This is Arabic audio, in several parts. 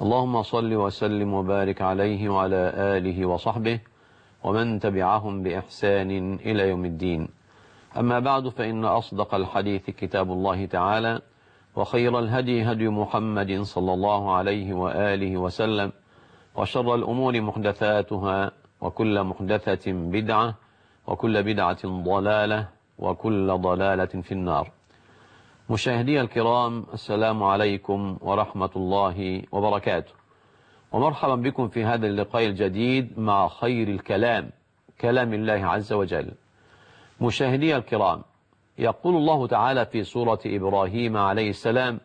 اللهم صل وسلم وبارك عليه وعلى آله وصحبه ومن تبعهم بإحسان إلى يوم الدين أما بعد فإن أصدق الحديث كتاب الله تعالى وخير الهدي هدي محمد صلى الله عليه وآله وسلم وشر الأمور محدثاتها وكل محدثة بدعة وكل بدعة ضلالة وكل ضلالة في النار مشاهدي الكرام السلام عليكم ورحمة الله وبركاته ومرحبا بكم في هذا اللقاء الجديد مع خير الكلام كلام الله عز وجل مشاهدي الكرام يقول الله تعالى في سورة إبراهيم عليه السلام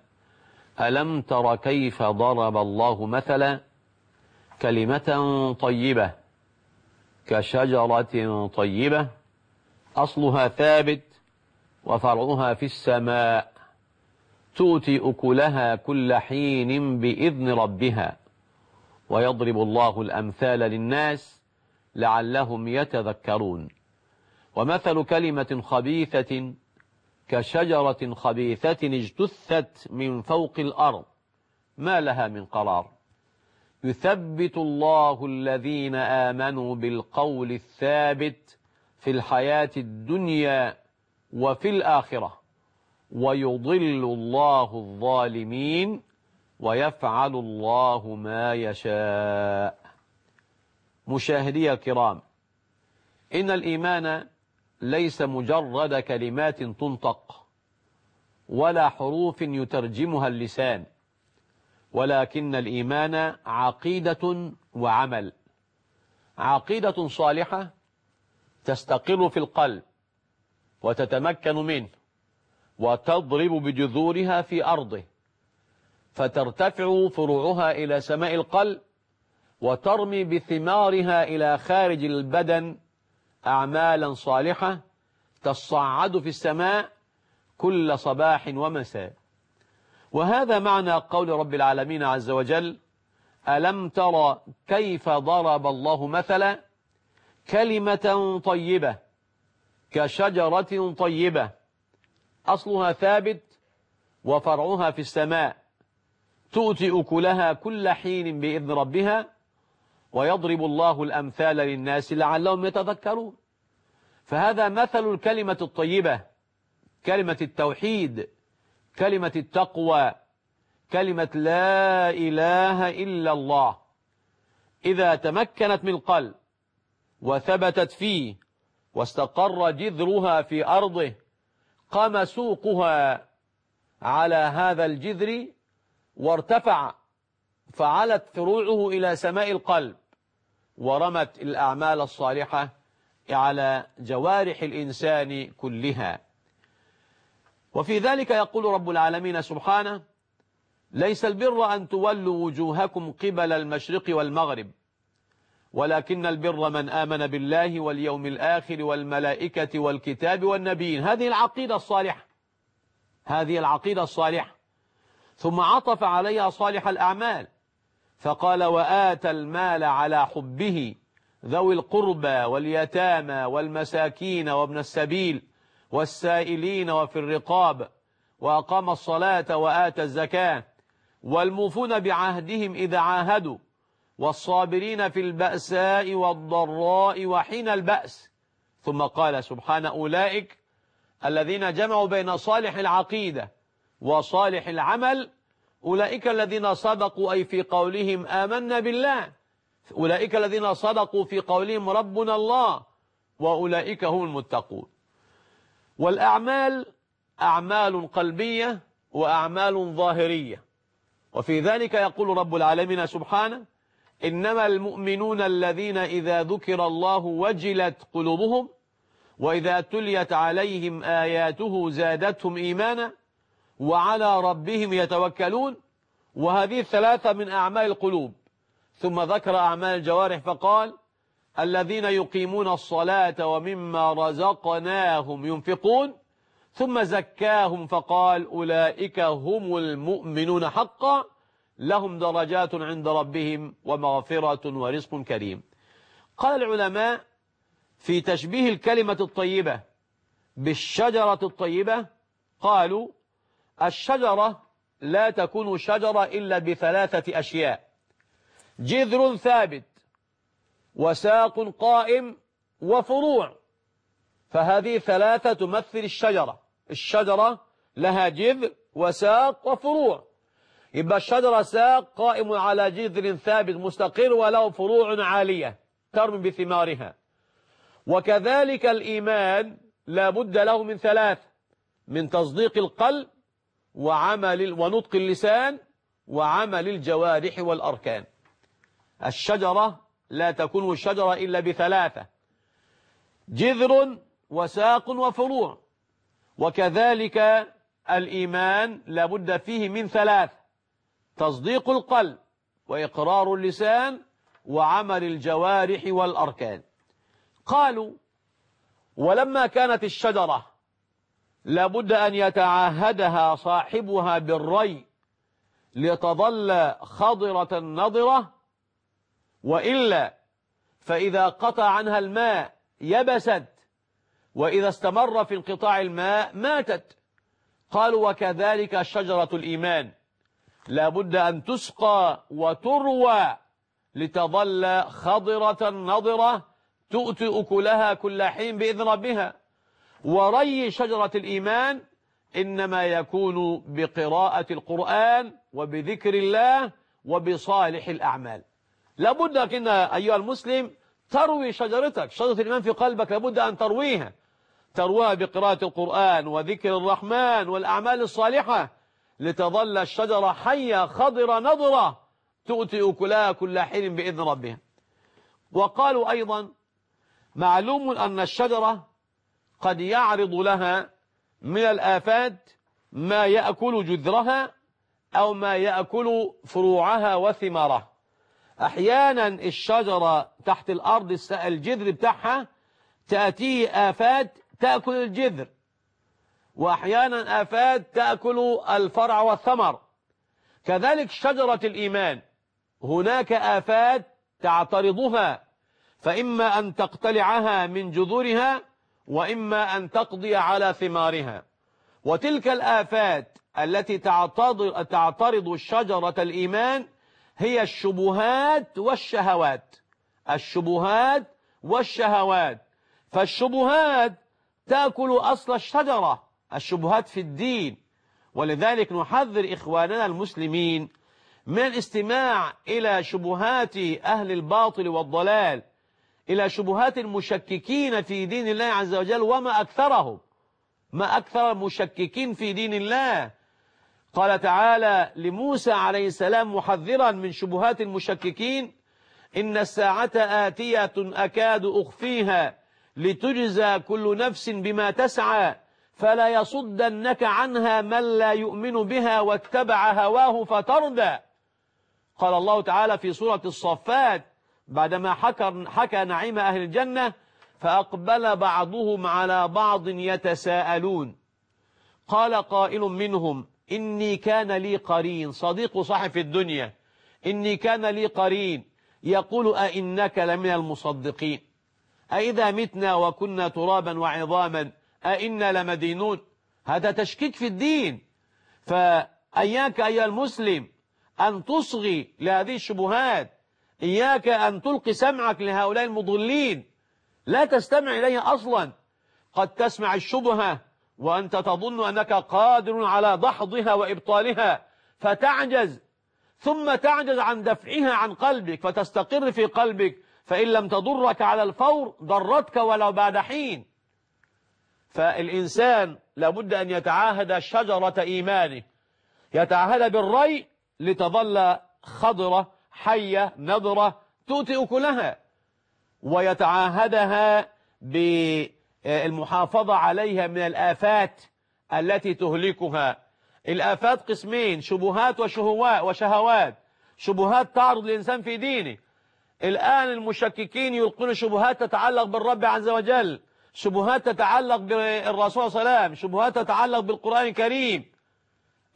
ألم تر كيف ضرب الله مثلا كلمة طيبة كشجرة طيبة أصلها ثابت وفرعها في السماء تؤتي أكلها كل حين بإذن ربها ويضرب الله الأمثال للناس لعلهم يتذكرون ومثل كلمة خبيثة كشجرة خبيثة اجتثت من فوق الأرض ما لها من قرار يثبت الله الذين آمنوا بالقول الثابت في الحياة الدنيا وفي الآخرة ويضل الله الظالمين ويفعل الله ما يشاء مشاهدي الكرام إن الإيمان ليس مجرد كلمات تنطق ولا حروف يترجمها اللسان ولكن الإيمان عقيدة وعمل عقيدة صالحة تستقر في القلب وتتمكن منه وتضرب بجذورها في أرضه فترتفع فروعها إلى سماء القلب وترمي بثمارها إلى خارج البدن أعمالا صالحة تصعد في السماء كل صباح ومساء وهذا معنى قول رب العالمين عز وجل ألم ترى كيف ضرب الله مثلا كلمة طيبة كشجرة طيبة أصلها ثابت وفرعها في السماء تؤتي أكلها كل حين بإذن ربها ويضرب الله الأمثال للناس لعلهم يتذكرون فهذا مثل الكلمة الطيبة كلمة التوحيد كلمة التقوى كلمة لا إله إلا الله إذا تمكنت من القلب وثبتت فيه واستقر جذرها في أرضه قام سوقها على هذا الجذر وارتفع فعلت فروعه إلى سماء القلب ورمت الأعمال الصالحة على جوارح الإنسان كلها وفي ذلك يقول رب العالمين سبحانه ليس البر أن تولوا وجوهكم قبل المشرق والمغرب ولكن البر من آمن بالله واليوم الآخر والملائكة والكتاب والنبيين هذه العقيدة الصالحة هذه العقيدة الصالحة ثم عطف عليها صالح الأعمال فقال وآتى المال على حبه ذوي القربى واليتامى والمساكين وابن السبيل والسائلين وفي الرقاب وأقام الصلاة وآتى الزكاة والموفون بعهدهم إذا عاهدوا والصابرين في البأساء والضراء وحين البأس ثم قال سبحان أولئك الذين جمعوا بين صالح العقيدة وصالح العمل أولئك الذين صدقوا أي في قولهم آمنا بالله أولئك الذين صدقوا في قولهم ربنا الله وأولئك هم المتقون والأعمال أعمال قلبية وأعمال ظاهرية وفي ذلك يقول رب العالمين سبحانه إنما المؤمنون الذين إذا ذكر الله وجلت قلوبهم وإذا تليت عليهم آياته زادتهم إيمانا وعلى ربهم يتوكلون وهذه الثلاثة من أعمال القلوب ثم ذكر أعمال الجوارح فقال الذين يقيمون الصلاة ومما رزقناهم ينفقون ثم زكاهم فقال أولئك هم المؤمنون حقا لهم درجات عند ربهم ومغفرة ورزق كريم قال العلماء في تشبيه الكلمة الطيبة بالشجرة الطيبة قالوا الشجرة لا تكون شجرة إلا بثلاثة أشياء جذر ثابت وساق قائم وفروع فهذه ثلاثة تمثل الشجرة الشجرة لها جذر وساق وفروع يبقى الشجرة ساق قائم على جذر ثابت مستقر وله فروع عالية ترمي بثمارها وكذلك الإيمان لا بد له من ثلاث من تصديق القلب وعمل ونطق اللسان وعمل الجوارح والأركان الشجرة لا تكون الشجرة إلا بثلاثة جذر وساق وفروع وكذلك الإيمان لابد فيه من ثلاث تصديق القلب وإقرار اللسان وعمل الجوارح والأركان قالوا ولما كانت الشجرة لابد أن يتعاهدها صاحبها بالري لتظل خضرة نضرة وإلا فإذا قطع عنها الماء يبست وإذا استمر في انقطاع الماء ماتت قالوا وكذلك شجرة الإيمان لابد أن تسقى وتروى لتظل خضرة نضرة تؤتي أكلها كل حين بإذن ربها وري شجرة الإيمان إنما يكون بقراءة القرآن وبذكر الله وبصالح الأعمال لابد أن أيها المسلم تروي شجرتك شجرة الإيمان في قلبك لابد أن ترويها ترويها بقراءة القرآن وذكر الرحمن والأعمال الصالحة لتظل الشجرة حية خضرة نضرة تؤتي أكلها كل حين بإذن ربها وقالوا أيضا معلوم أن الشجرة قد يعرض لها من الآفات ما يأكل جذرها أو ما يأكل فروعها وثمارها أحيانا الشجرة تحت الأرض الجذر بتاعها تأتيه آفات تأكل الجذر وأحيانا آفات تأكل الفرع والثمر كذلك شجرة الإيمان هناك آفات تعترضها فإما أن تقتلعها من جذورها وإما أن تقضي على ثمارها وتلك الآفات التي تعترض شجرة الإيمان هي الشبهات والشهوات الشبهات والشهوات فالشبهات تأكل أصل الشجرة الشبهات في الدين ولذلك نحذر إخواننا المسلمين من الاستماع إلى شبهات أهل الباطل والضلال إلى شبهات المشككين في دين الله عز وجل وما أكثرهم ما أكثر المشككين في دين الله قال تعالى لموسى عليه السلام محذرا من شبهات المشككين إن الساعة آتية أكاد أخفيها لتجزى كل نفس بما تسعى فلا يصدنك عنها من لا يؤمن بها واتبع هواه فتردى قال الله تعالى في سورة الصفات بعدما حكى, حكى نعيم أهل الجنة فأقبل بعضهم على بعض يتساءلون قال قائل منهم إني كان لي قرين صديق صاحب الدنيا إني كان لي قرين يقول أئنك لمن المصدقين أئذا متنا وكنا ترابا وعظاما أئنا لمدينون هذا تشكيك في الدين فأياك أيها المسلم أن تصغي لهذه الشبهات إياك أن تلقي سمعك لهؤلاء المضلين لا تستمع إليها أصلا قد تسمع الشبهة وأنت تظن أنك قادر على دحضها وإبطالها فتعجز ثم تعجز عن دفعها عن قلبك فتستقر في قلبك فإن لم تضرك على الفور ضرتك ولو بعد حين فالإنسان لابد أن يتعاهد شجرة إيمانه يتعاهد بالري لتظل خضرة حية نضرة تؤتي أكلها ويتعاهدها بالمحافظة عليها من الآفات التي تهلكها الآفات قسمين شبهات وشهوات وشهوات شبهات تعرض الإنسان في دينه الآن المشككين يلقون شبهات تتعلق بالرب عز وجل شبهات تتعلق بالرسول صلى الله عليه وسلم شبهات تتعلق بالقرآن الكريم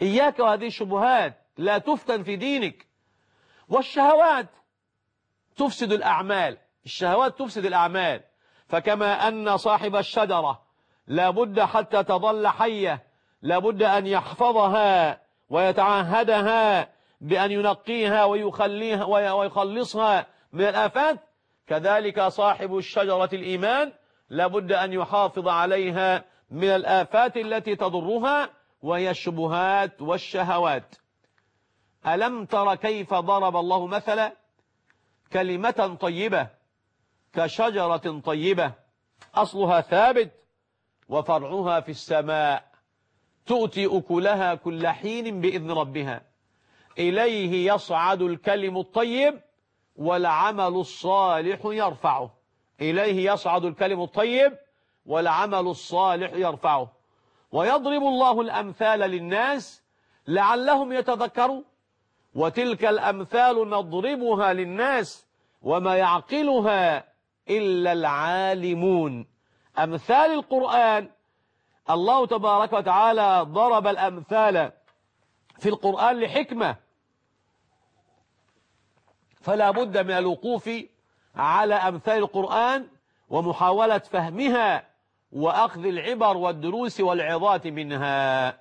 إياك وهذه الشبهات لا تفتن في دينك والشهوات تفسد الأعمال الشهوات تفسد الأعمال فكما أن صاحب الشجرة لابد حتى تظل حية لابد أن يحفظها ويتعهدها بأن ينقيها ويخليها ويخلصها من الآفات كذلك صاحب الشجرة الإيمان لابد أن يحافظ عليها من الآفات التي تضرها وهي الشبهات والشهوات ألم تر كيف ضرب الله مثلا كلمة طيبة كشجرة طيبة أصلها ثابت وفرعها في السماء تؤتي أكلها كل حين بإذن ربها إليه يصعد الكلم الطيب والعمل الصالح يرفعه إليه يصعد الكلم الطيب والعمل الصالح يرفعه ويضرب الله الأمثال للناس لعلهم يتذكروا وتلك الأمثال نضربها للناس وما يعقلها إلا العالمون أمثال القرآن الله تبارك وتعالى ضرب الأمثال في القرآن لحكمة فلا بد من الوقوف على أمثال القرآن ومحاولة فهمها وأخذ العبر والدروس والعظات منها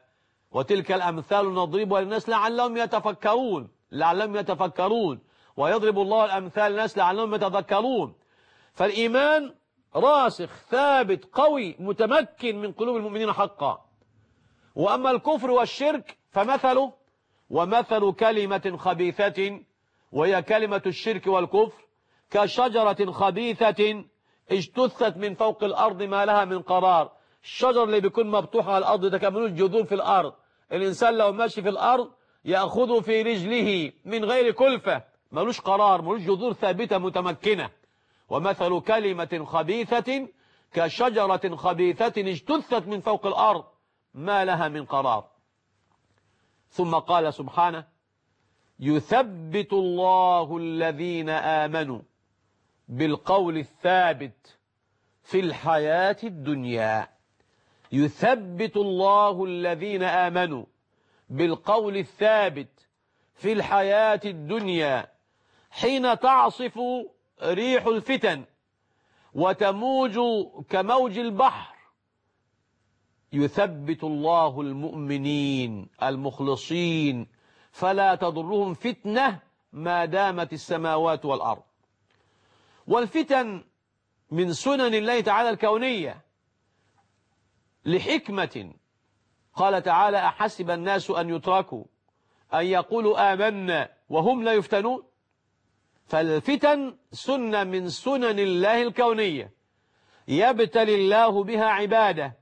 وتلك الأمثال نضربها للناس لعلهم يتفكرون لعلهم يتفكرون ويضرب الله الأمثال للناس لعلهم يتذكرون فالإيمان راسخ ثابت قوي متمكن من قلوب المؤمنين حقا وأما الكفر والشرك فمثله ومثل كلمة خبيثة وهي كلمة الشرك والكفر كشجرة خبيثة اجتثت من فوق الأرض ما لها من قرار الشجر اللي بيكون مبطوح على الأرض ده كان الجذور في الأرض الإنسان لو ماشي في الأرض يأخذ في رجله من غير كلفة ملوش قرار ملوش جذور ثابتة متمكنة ومثل كلمة خبيثة كشجرة خبيثة اجتثت من فوق الأرض ما لها من قرار ثم قال سبحانه يثبت الله الذين آمنوا بالقول الثابت في الحياة الدنيا يثبت الله الذين آمنوا بالقول الثابت في الحياة الدنيا حين تعصف ريح الفتن وتموج كموج البحر يثبت الله المؤمنين المخلصين فلا تضرهم فتنة ما دامت السماوات والأرض والفتن من سنن الله تعالى الكونية لحكمة قال تعالى أحسب الناس أن يتركوا أن يقولوا آمنا وهم لا يفتنون فالفتن سنة من سنن الله الكونية يبتلي الله بها عباده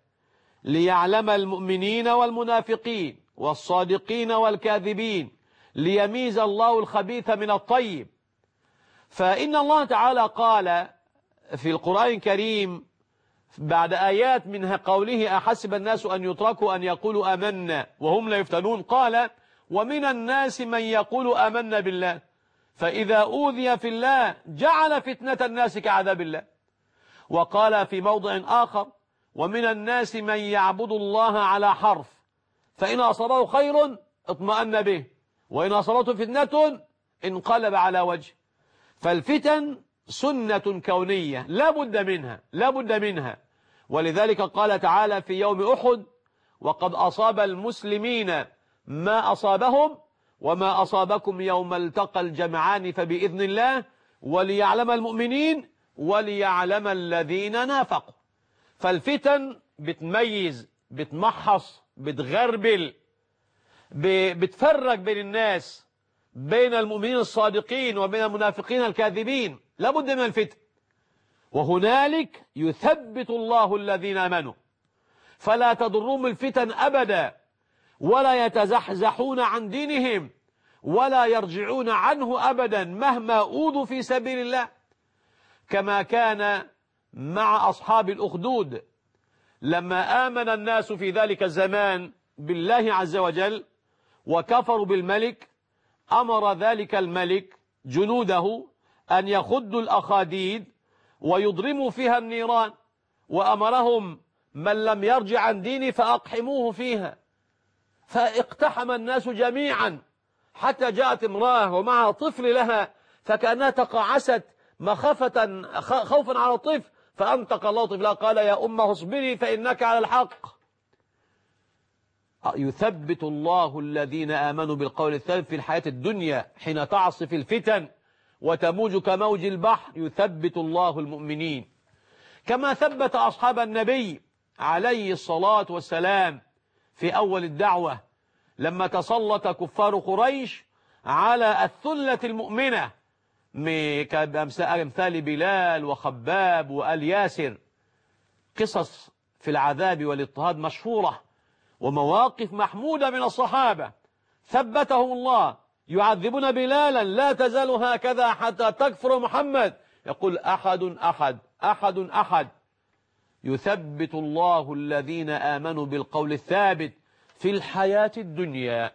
ليعلم المؤمنين والمنافقين والصادقين والكاذبين ليميز الله الخبيث من الطيب فإن الله تعالى قال في القرآن الكريم بعد آيات من قوله أحسب الناس أن يتركوا أن يقولوا أمنا وهم لا يفتنون قال ومن الناس من يقول آمنا بالله فإذا أوذي في الله جعل فتنة الناس كعذاب الله وقال في موضع آخر ومن الناس من يعبد الله على حرف فإن أصابه خير اطمأن به وإن أصابته فتنة انقلب على وجه فالفتن سنة كونية لا بد منها لا بد منها ولذلك قال تعالى في يوم أحد وقد أصاب المسلمين ما أصابهم وما أصابكم يوم التقى الجمعان فبإذن الله وليعلم المؤمنين وليعلم الذين نافقوا فالفتن بتميز بتمحص بتغربل بتفرق بين الناس بين المؤمنين الصادقين وبين المنافقين الكاذبين لابد من الفتن وهنالك يثبت الله الذين امنوا فلا تضرهم الفتن ابدا ولا يتزحزحون عن دينهم ولا يرجعون عنه ابدا مهما اوذوا في سبيل الله كما كان مع اصحاب الاخدود لما امن الناس في ذلك الزمان بالله عز وجل وكفروا بالملك أمر ذلك الملك جنوده أن يخدوا الأخاديد ويضرموا فيها النيران وأمرهم من لم يرجع عن ديني فأقحموه فيها فاقتحم الناس جميعا حتى جاءت امرأة ومعها طفل لها فكأنها تقاعست مخافة خوفا على الطفل فأنطق الله طفلها قال يا أمه اصبري فإنك على الحق يثبت الله الذين آمنوا بالقول الثابت في الحياة الدنيا حين تعصف الفتن وتموج كموج البحر يثبت الله المؤمنين كما ثبت أصحاب النبي عليه الصلاة والسلام في أول الدعوة لما تسلط كفار قريش على الثلة المؤمنة كأمثال بلال وخباب وآل ياسر قصص في العذاب والاضطهاد مشهورة ومواقف محمودة من الصحابة ثبته الله يعذبون بلالا لا تزال هكذا حتى تكفر محمد يقول أحد أحد أحد أحد يثبت الله الذين آمنوا بالقول الثابت في الحياة الدنيا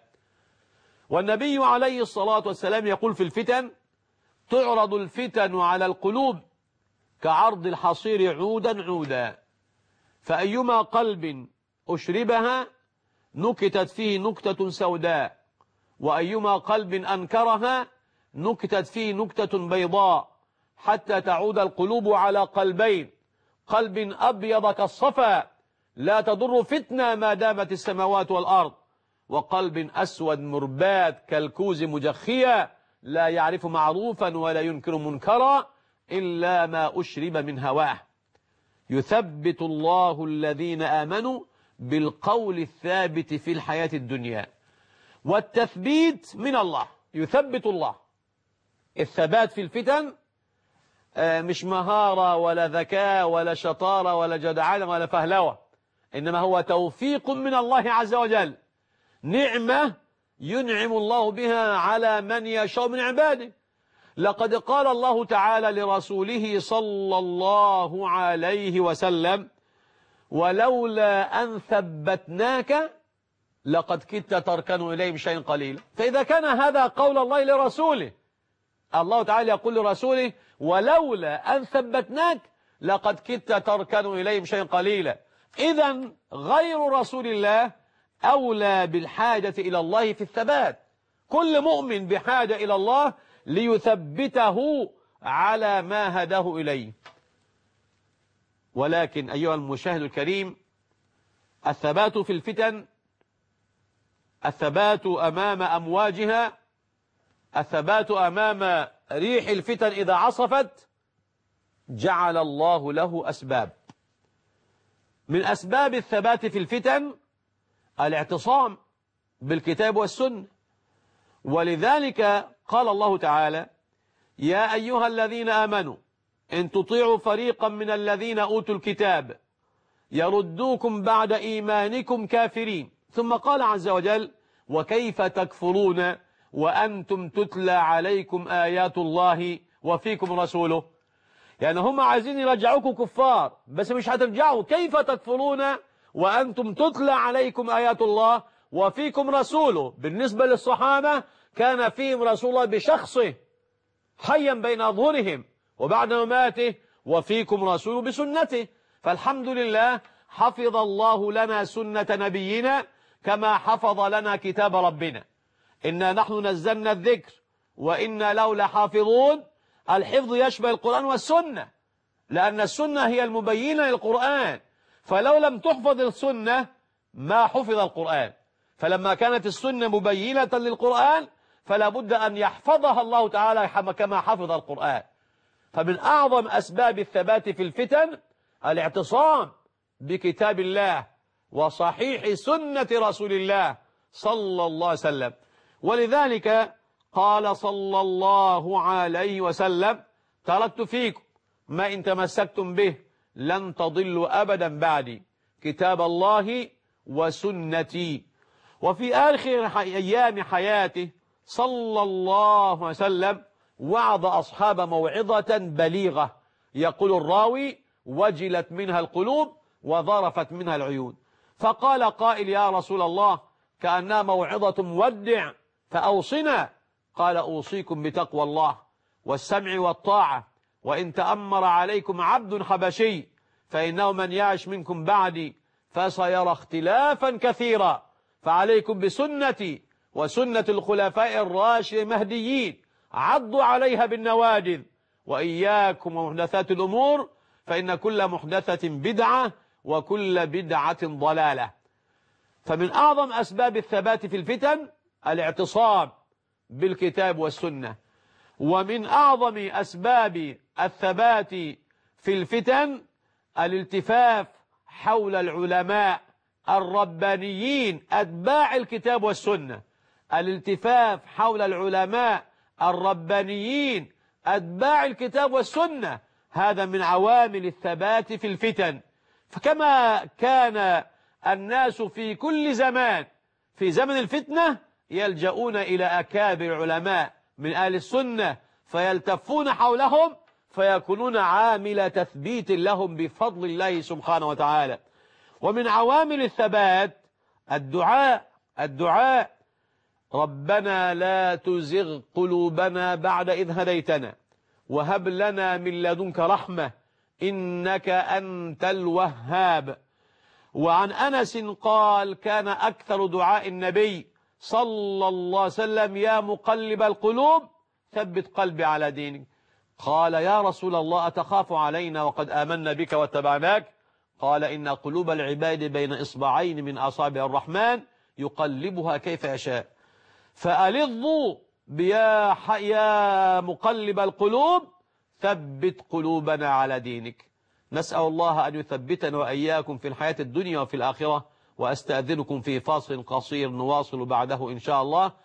والنبي عليه الصلاة والسلام يقول في الفتن تعرض الفتن على القلوب كعرض الحصير عودا عودا فأيما قلب أشربها نكتت فيه نكتة سوداء وأيما قلب أنكرها نكتت فيه نكتة بيضاء حتى تعود القلوب على قلبين قلب أبيض كالصفا لا تضر فتنة ما دامت السماوات والأرض وقلب أسود مرباد كالكوز مجخيا لا يعرف معروفا ولا ينكر منكرا إلا ما أشرب من هواه يثبت الله الذين آمنوا بالقول الثابت في الحياة الدنيا والتثبيت من الله يثبت الله الثبات في الفتن آه، مش مهارة ولا ذكاء ولا شطارة ولا جدعان ولا فهلوة إنما هو توفيق من الله عز وجل نعمة ينعم الله بها على من يشاء من عباده لقد قال الله تعالى لرسوله صلى الله عليه وسلم ولولا أن ثبتناك لقد كدت تركن إليهم شيئا قليلا فإذا كان هذا قول الله لرسوله الله تعالى يقول لرسوله ولولا أن ثبتناك لقد كدت تركن إليهم شيئا قليلا إذا غير رسول الله أولى بالحاجة إلى الله في الثبات كل مؤمن بحاجة إلى الله ليثبته على ما هداه إليه ولكن أيها المشاهد الكريم الثبات في الفتن الثبات أمام أمواجها الثبات أمام ريح الفتن إذا عصفت جعل الله له أسباب من أسباب الثبات في الفتن الاعتصام بالكتاب والسنة ولذلك قال الله تعالى يا أيها الذين آمنوا إن تطيعوا فريقا من الذين أوتوا الكتاب يردوكم بعد إيمانكم كافرين ثم قال عز وجل وكيف تكفرون وأنتم تتلى عليكم آيات الله وفيكم رسوله يعني هم عايزين يرجعوكم كفار بس مش هترجعوا كيف تكفرون وأنتم تتلى عليكم آيات الله وفيكم رسوله بالنسبة للصحابة كان فيهم رسول الله بشخصه حيا بين أظهرهم وبعد مماته وفيكم رسول بسنته فالحمد لله حفظ الله لنا سنة نبينا كما حفظ لنا كتاب ربنا إنا نحن نزلنا الذكر وإنا له لحافظون الحفظ يشبه القرآن والسنة لأن السنة هي المبينة للقرآن فلو لم تحفظ السنة ما حفظ القرآن فلما كانت السنة مبينة للقرآن فلا بد أن يحفظها الله تعالى كما حفظ القرآن فمن أعظم أسباب الثبات في الفتن الاعتصام بكتاب الله وصحيح سنة رسول الله صلى الله عليه وسلم ولذلك قال صلى الله عليه وسلم تركت فيكم ما إن تمسكتم به لن تضلوا أبدا بعدي كتاب الله وسنتي وفي آخر أيام حياته صلى الله عليه وسلم وعظ أصحاب موعظة بليغة يقول الراوي وجلت منها القلوب وظرفت منها العيون فقال قائل يا رسول الله كأنها موعظة مودع فأوصنا قال أوصيكم بتقوى الله والسمع والطاعة وإن تأمر عليكم عبد حبشي فإنه من يعش منكم بعدي فسيرى اختلافا كثيرا فعليكم بسنتي وسنة الخلفاء الراشد المهديين عضوا عليها بالنواجذ وإياكم ومحدثات الأمور فإن كل محدثة بدعة وكل بدعة ضلالة فمن أعظم أسباب الثبات في الفتن الاعتصام بالكتاب والسنة ومن أعظم أسباب الثبات في الفتن الالتفاف حول العلماء الربانيين أتباع الكتاب والسنة الالتفاف حول العلماء الربانيين أتباع الكتاب والسنة هذا من عوامل الثبات في الفتن فكما كان الناس في كل زمان في زمن الفتنة يلجؤون إلى أكابر العلماء من أهل السنة فيلتفون حولهم فيكونون عامل تثبيت لهم بفضل الله سبحانه وتعالى ومن عوامل الثبات الدعاء الدعاء ربنا لا تزغ قلوبنا بعد إذ هديتنا وهب لنا من لدنك رحمة إنك أنت الوهاب وعن أنس قال كان أكثر دعاء النبي صلى الله عليه وسلم يا مقلب القلوب ثبت قلبي على دينك قال يا رسول الله أتخاف علينا وقد آمنا بك واتبعناك قال إن قلوب العباد بين إصبعين من أصابع الرحمن يقلبها كيف يشاء فألظوا بيا يا مقلب القلوب ثبت قلوبنا على دينك نسأل الله أن يثبتنا وإياكم في الحياة الدنيا وفي الآخرة وأستأذنكم في فاصل قصير نواصل بعده إن شاء الله